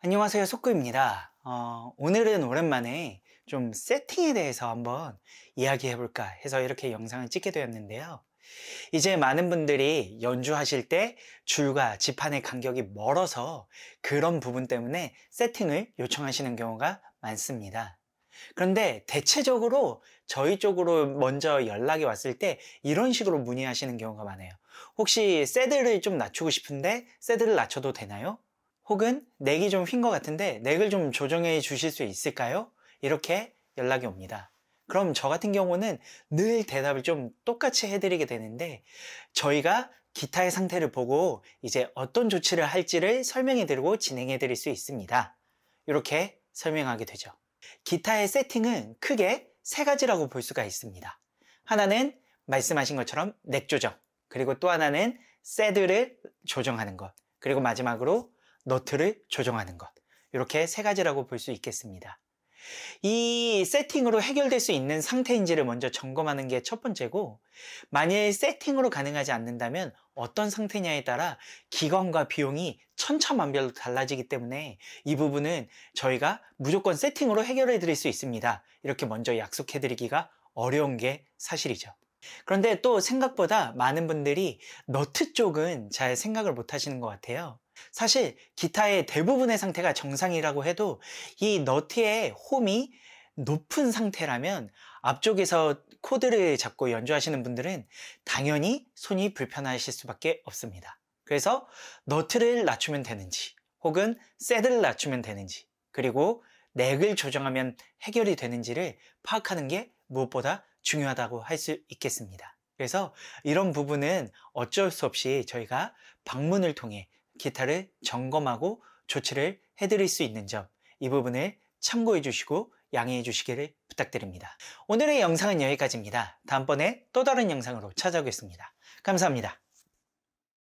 안녕하세요 속구입니다 어, 오늘은 오랜만에 좀 세팅에 대해서 한번 이야기해 볼까 해서 이렇게 영상을 찍게 되었는데요 이제 많은 분들이 연주하실 때 줄과 지판의 간격이 멀어서 그런 부분 때문에 세팅을 요청하시는 경우가 많습니다 그런데 대체적으로 저희 쪽으로 먼저 연락이 왔을 때 이런 식으로 문의하시는 경우가 많아요 혹시 세드를 좀 낮추고 싶은데 세드를 낮춰도 되나요? 혹은 넥이 좀 휜 것 같은데 넥을 좀 조정해 주실 수 있을까요? 이렇게 연락이 옵니다. 그럼 저 같은 경우는 늘 대답을 좀 똑같이 해드리게 되는데 저희가 기타의 상태를 보고 이제 어떤 조치를 할지를 설명해 드리고 진행해 드릴 수 있습니다. 이렇게 설명하게 되죠. 기타의 세팅은 크게 세 가지라고 볼 수가 있습니다. 하나는 말씀하신 것처럼 넥 조정, 그리고 또 하나는 세드를 조정하는 것, 그리고 마지막으로 너트를 조정하는 것. 이렇게 세 가지라고 볼 수 있겠습니다. 이 세팅으로 해결될 수 있는 상태인지를 먼저 점검하는 게 첫 번째고 만일 세팅으로 가능하지 않는다면 어떤 상태냐에 따라 기관과 비용이 천차만별로 달라지기 때문에 이 부분은 저희가 무조건 세팅으로 해결해 드릴 수 있습니다. 이렇게 먼저 약속해 드리기가 어려운 게 사실이죠. 그런데 또 생각보다 많은 분들이 너트 쪽은 잘 생각을 못 하시는 것 같아요. 사실 기타의 대부분의 상태가 정상이라고 해도 이 너트의 홈이 높은 상태라면 앞쪽에서 코드를 잡고 연주하시는 분들은 당연히 손이 불편하실 수밖에 없습니다. 그래서 너트를 낮추면 되는지 혹은 세드를 낮추면 되는지 그리고 넥을 조정하면 해결이 되는지를 파악하는 게 무엇보다 중요하다고 할 수 있겠습니다. 그래서 이런 부분은 어쩔 수 없이 저희가 방문을 통해 기타를 점검하고 조치를 해드릴 수 있는 점, 이 부분을 참고해 주시고 양해해 주시기를 부탁드립니다. 오늘의 영상은 여기까지입니다. 다음번에 또 다른 영상으로 찾아오겠습니다. 감사합니다.